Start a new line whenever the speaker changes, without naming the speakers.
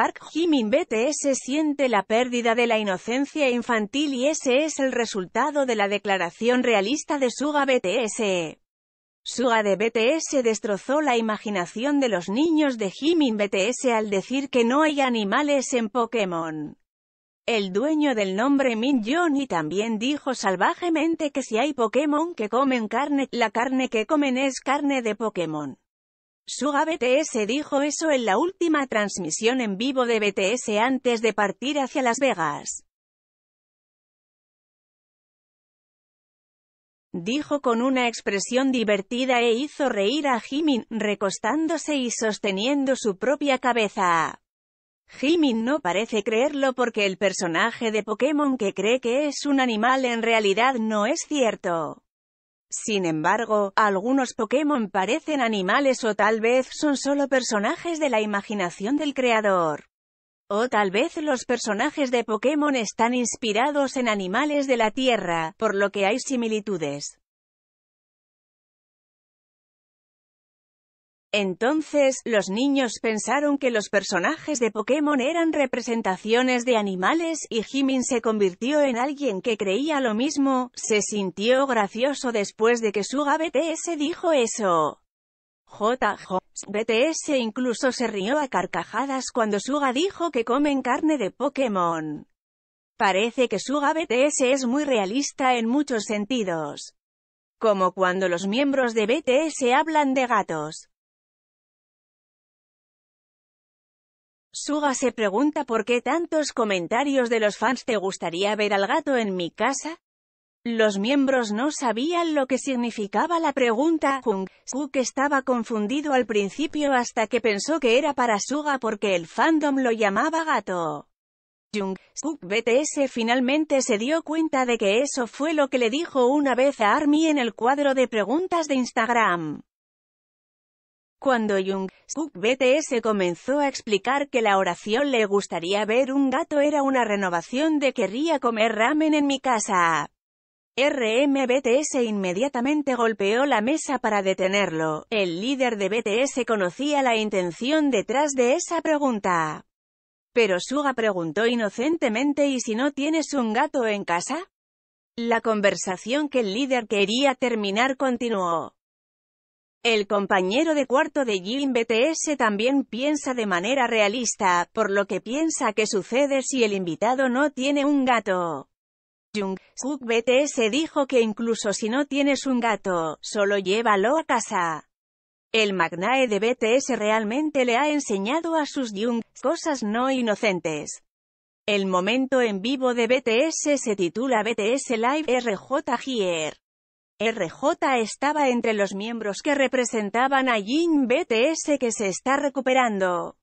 Park Jimin BTS siente la pérdida de la inocencia infantil y ese es el resultado de la declaración realista de Suga BTS. Suga de BTS destrozó la imaginación de los niños de Jimin BTS al decir que no hay animales en Pokémon. El dueño del nombre Min Johnny también dijo salvajemente que si hay Pokémon que comen carne, la carne que comen es carne de Pokémon. Suga BTS dijo eso en la última transmisión en vivo de BTS antes de
partir hacia Las Vegas.
Dijo con una expresión divertida e hizo reír a Jimin, recostándose y sosteniendo su propia cabeza. Jimin no parece creerlo porque el personaje de Pokémon que cree que es un animal en realidad no es cierto. Sin embargo, algunos Pokémon parecen animales o tal vez son solo personajes de la imaginación del creador. O tal vez los personajes de Pokémon están inspirados en animales de la Tierra, por lo que hay
similitudes.
Entonces, los niños pensaron que los personajes de Pokémon eran representaciones de animales, y Jimin se convirtió en alguien que creía lo mismo, se sintió gracioso después de que Suga BTS dijo eso. JJ. BTS incluso se rió a carcajadas cuando Suga dijo que comen carne de Pokémon. Parece que Suga BTS es muy realista en muchos sentidos. Como cuando los miembros de BTS hablan de gatos.
Suga se pregunta por qué tantos
comentarios de los fans ¿Te gustaría ver al gato en mi casa? Los miembros no sabían lo que significaba la pregunta. Jung Suk estaba confundido al principio hasta que pensó que era para Suga porque el fandom lo llamaba gato. Jung Suk BTS finalmente se dio cuenta de que eso fue lo que le dijo una vez a Army en el cuadro de preguntas de Instagram. Cuando Jung-suk BTS comenzó a explicar que la oración le gustaría ver un gato era una renovación de querría comer ramen en mi casa. BTS inmediatamente golpeó la mesa para detenerlo. El líder de BTS conocía la intención detrás de esa pregunta. Pero Suga preguntó inocentemente ¿y si no tienes un gato en casa? La conversación que el líder quería terminar continuó. El compañero de cuarto de Jin BTS también piensa de manera realista, por lo que piensa que sucede si el invitado no tiene un gato. jung BTS dijo que incluso si no tienes un gato, solo llévalo a casa. El magnae de BTS realmente le ha enseñado a sus Jung cosas no inocentes. El momento en vivo de BTS se titula BTS Live RJ Here. RJ estaba entre los miembros que representaban a Jin BTS que se está recuperando.